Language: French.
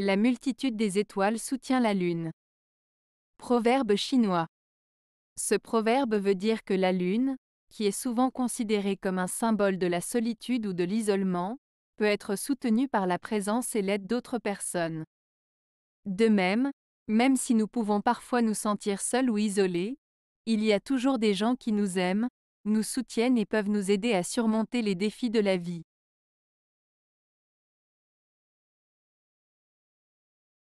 La multitude des étoiles soutient la lune. Proverbe chinois. Ce proverbe veut dire que la lune, qui est souvent considérée comme un symbole de la solitude ou de l'isolement, peut être soutenue par la présence et l'aide d'autres personnes. De même, même si nous pouvons parfois nous sentir seuls ou isolés, il y a toujours des gens qui nous aiment, nous soutiennent et peuvent nous aider à surmonter les défis de la vie.